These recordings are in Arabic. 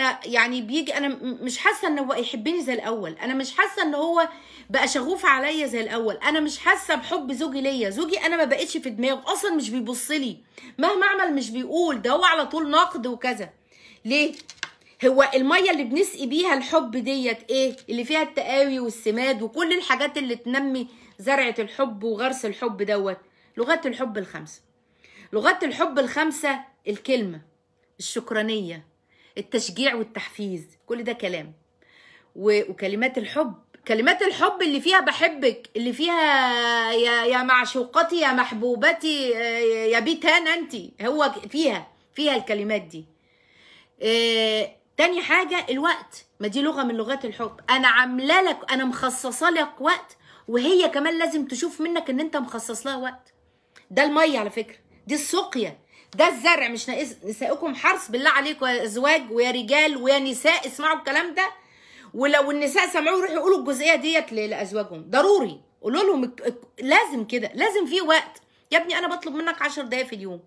انا يعني بيجي انا مش حاسه ان هو يحبني زي الاول انا مش حاسه ان هو بقى شغوف عليا زي الاول انا مش حاسه بحب زوجي ليا زوجي انا ما بقتش في دماغه اصلا مش بيبص لي مهما اعمل مش بيقول ده هو على طول نقد وكذا ليه هو الميه اللي بنسقي بيها الحب ديت ايه اللي فيها التقاوي والسماد وكل الحاجات اللي تنمي زرعه الحب وغرس الحب دوت لغات الحب الخمسه لغات الحب الخمسه الكلمه الشكرانيه التشجيع والتحفيز كل ده كلام وكلمات الحب كلمات الحب اللي فيها بحبك اللي فيها يا يا معشوقتي يا محبوبتي آه، يا بيت انا انت هو فيها فيها الكلمات دي آه، تاني حاجه الوقت ما دي لغه من لغات الحب انا عامله لك انا مخصصه لك وقت وهي كمان لازم تشوف منك ان انت مخصص لها وقت ده الميه على فكره دي السقيه ده الزرع مش نسائكم حرص بالله عليكم يا ازواج ويا رجال ويا نساء اسمعوا الكلام ده ولو النساء سمعوه يروحوا يقولوا الجزئيه ديت لازواجهم ضروري قولوا لهم لازم كده لازم في وقت يا ابني انا بطلب منك 10 دقائق في اليوم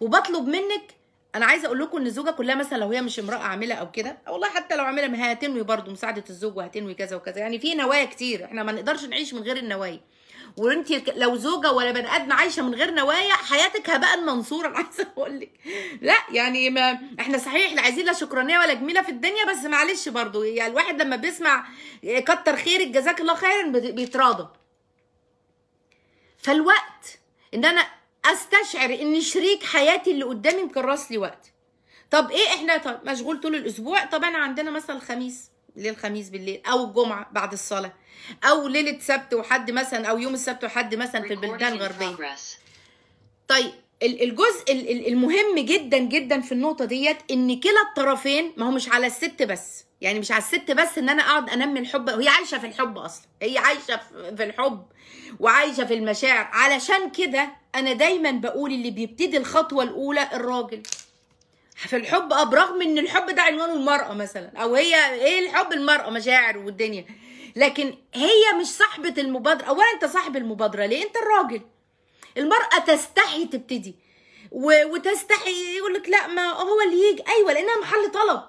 وبطلب منك انا عايزه اقول لكم ان الزوجه كلها مثلا لو هي مش امراه عامله او كده والله حتى لو عامله هتنوي برضه مساعده الزوج وهتنوي كذا وكذا يعني في نوايا كتير احنا ما نقدرش نعيش من غير النوايا وانت لو زوجه ولا بني ادم عايشه من غير نوايا حياتك هباء منصورا عايزه اقول لك لا يعني ما احنا صحيح لا عايزين لا شكرانيه ولا جميله في الدنيا بس معلش برضو يعني الواحد لما بيسمع آه، كتر خيرك جزاك الله خيرا بيتراضى فالوقت ان انا استشعر ان شريك حياتي اللي قدامي مكرس لي وقت طب ايه احنا طب مشغول طول الاسبوع طب انا عندنا مثلا الخميس ليل الخميس بالليل او الجمعه بعد الصلاه او ليله سبت وحد مثلا او يوم السبت وحد مثلا في البلدان الغربيه طيب الجزء المهم جدا جدا في النقطه ديت ان كلا الطرفين ما هو مش على الست بس يعني مش على الست بس ان انا اقعد انمي الحب وهي عايشه في الحب اصلا هي عايشه في الحب وعايشه في المشاعر علشان كده انا دايما بقول اللي بيبتدي الخطوه الاولى الراجل في الحب اه برغم ان الحب ده عنوانه المراه مثلا او هي ايه الحب المراه مشاعر والدنيا لكن هي مش صاحبه المبادره اولا انت صاحب المبادره ليه انت الراجل المراه تستحي تبتدي وتستحي يقول لك لا ما هو اللي يجي ايوه لانها محل طلب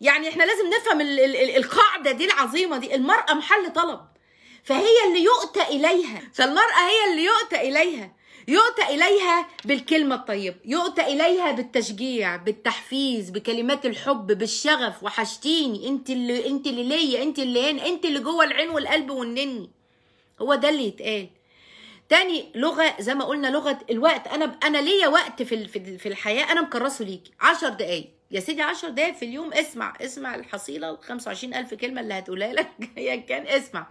يعني احنا لازم نفهم ال ال القاعده دي العظيمه دي المراه محل طلب فهي اللي يؤتى إليها فالمرأة هي اللي يؤتى إليها يؤتى إليها بالكلمة الطيبة يؤتى إليها بالتشجيع بالتحفيز بكلمات الحب بالشغف وحشتيني انت اللي انت اللي ليا انت اللي هنا انت اللي جوه العين والقلب والنني هو ده اللي يتقال تاني لغه زي ما قلنا لغه الوقت انا انا ليا وقت في في الحياه انا مكرسه ليكي 10 دقائق يا سيدي 10 دقائق في اليوم اسمع اسمع الحصيله ال 25000 كلمه اللي هتقولها لك ايا كان اسمع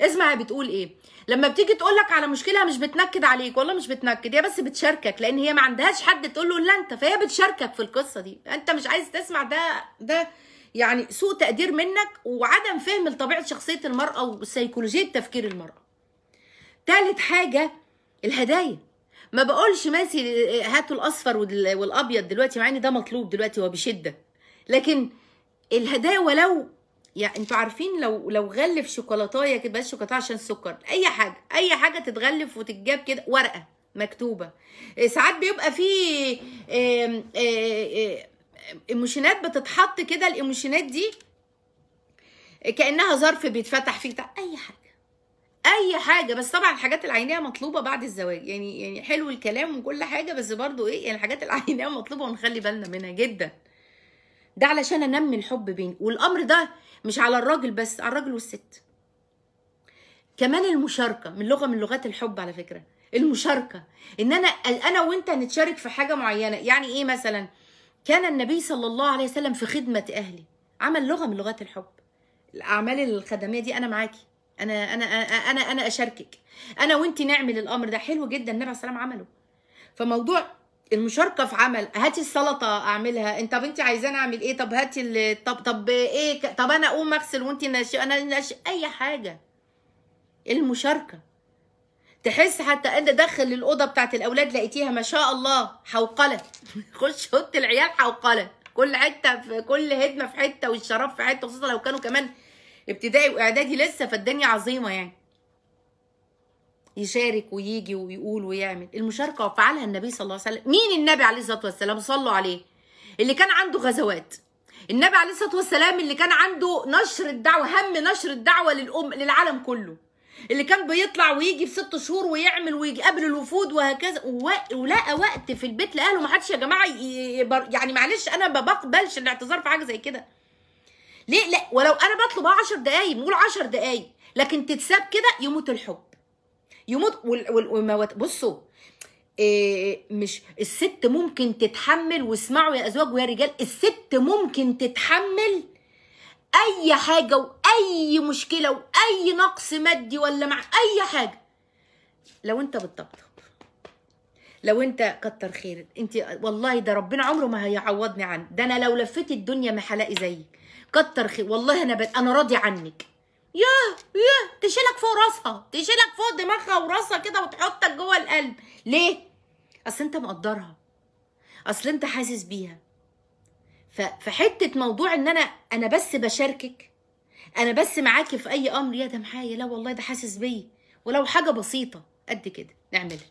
اسمع بتقول ايه لما بتيجي تقول لك على مشكله مش بتنكد عليك والله مش بتنكد هي بس بتشاركك لان هي ما عندهاش حد تقول له الا انت فهي بتشاركك في القصه دي انت مش عايز تسمع ده ده يعني سوء تقدير منك وعدم فهم لطبيعه شخصيه المراه وسيكولوجيه تفكير المراه ثالث حاجه الهدايا ما بقولش ماشي آه، هاتوا الاصفر والابيض دلوقتي مع ان ده مطلوب دلوقتي وبشده لكن الهدايا ولو يعني انتوا عارفين لو لو غلف شوكولاتايه كده بس شوكولاته عشان السكر اي حاجه اي حاجه تتغلف وتتجاب كده ورقه مكتوبه إيه، ساعات بيبقى في آه، آه، ايموشنات بتتحط كده الايموشنات دي كانها ظرف بيتفتح فيه اي حاجه اي حاجه بس طبعا الحاجات العينيه مطلوبه بعد الزواج يعني يعني حلو الكلام وكل حاجه بس برضو ايه يعني الحاجات العينيه مطلوبه ونخلي بالنا منها جدا ده علشان انمي الحب بيني والامر ده مش على الراجل بس على الراجل والست كمان المشاركه من لغه من لغات الحب على فكره المشاركه ان انا انا وانت نتشارك في حاجه معينه يعني ايه مثلا كان النبي صلى الله عليه وسلم في خدمه اهلي عمل لغه من لغات الحب الاعمال الخدميه دي انا معاكي انا انا انا انا اشاركك انا وانت نعمل الامر ده حلو جدا النبي عليه السلام عمله فموضوع المشاركه في عمل هاتي السلطه اعملها انت طب عايزاني اعمل ايه طب هاتي ال... طب طب ايه ك... طب انا اقوم اغسل وانت ناشئه انا ناشئ اي حاجه المشاركه تحس حتى انت دخل الاوضه بتاعت الاولاد لقيتيها ما شاء الله حوقله خش حط العيال حوقله كل حته في كل هدمه في حته والشراب في حته خصوصا لو كانوا كمان ابتدائي واعدادي لسه فالدنيا عظيمه يعني يشارك ويجي ويقول ويعمل المشاركه وفعلها النبي صلى الله عليه وسلم مين النبي عليه الصلاه والسلام صلوا عليه اللي كان عنده غزوات النبي عليه الصلاه والسلام اللي كان عنده نشر الدعوه هم نشر الدعوه للام للعالم كله اللي كان بيطلع ويجي في ست شهور ويعمل ويقابل الوفود وهكذا ولقى وقت في البيت لاهله ما حدش يا جماعه يعني معلش انا ما بقبلش الاعتذار في حاجه زي كده ليه لا ولو انا بطلب 10 دقايق نقول 10 دقايق لكن تتساب كده يموت الحب يموت والموت بصوا إيه مش الست ممكن تتحمل واسمعوا يا ازواج ويا رجال الست ممكن تتحمل اي حاجه واي مشكله واي نقص مادي ولا مع اي حاجه لو انت بتطبطب لو انت كتر خيرك انت والله ده ربنا عمره ما هيعوضني عنك ده انا لو لفيت الدنيا ما هلاقي زيك كتر خير والله انا ب... انا راضي عنك ياه ياه تشيلك فوق راسها تشيلك فوق دماغها وراسها كده وتحطك جوه القلب ليه اصل انت مقدرها اصل انت حاسس بيها فحته موضوع ان انا انا بس بشاركك انا بس معاكي في اي امر يا ده معايا لا والله ده حاسس بيا ولو حاجه بسيطه قد كده نعملها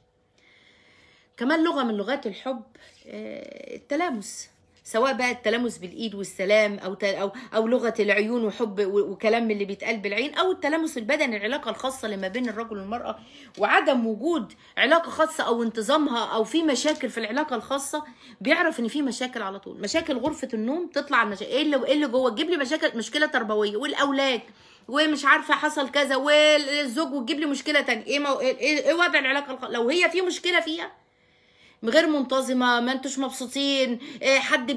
كمان لغه من لغات الحب آه، التلامس سواء بقى التلامس بالايد والسلام او او او لغه العيون وحب وكلام اللي بيتقال بالعين او التلامس البدني العلاقه الخاصه اللي ما بين الرجل والمراه وعدم وجود علاقه خاصه او انتظامها او في مشاكل في العلاقه الخاصه بيعرف ان في مشاكل على طول مشاكل غرفه النوم تطلع على المشاكل ايه اللي ايه اللي جوه تجيب لي مشاكل مشكله تربويه والاولاد ومش عارفه حصل كذا والزوج وتجيب لي مشكله تانية ايه, إيه،, ايه ايه وضع العلاقه لو هي في مشكله فيها غير منتظمه ما انتوش مبسوطين إيه، حد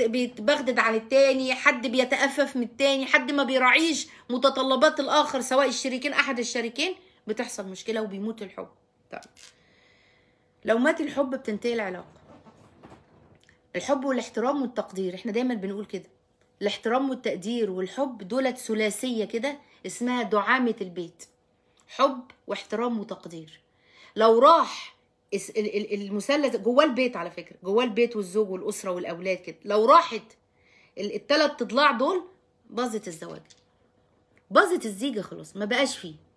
بيتبغدد على عن التاني حد بيتأفف من التاني حد ما بيراعيش متطلبات الاخر سواء الشريكين احد الشريكين بتحصل مشكله وبيموت الحب طيب لو مات الحب بتنتهي العلاقه الحب والاحترام والتقدير احنا دايما بنقول كده الاحترام والتقدير والحب دولت ثلاثيه كده اسمها دعامه البيت حب واحترام وتقدير لو راح المثلث جواه البيت على فكره جواه البيت والزوج والاسره والاولاد كده لو راحت الثلاث اضلاع دول باظت الزواج باظت الزيجه خلاص ما بقاش فيه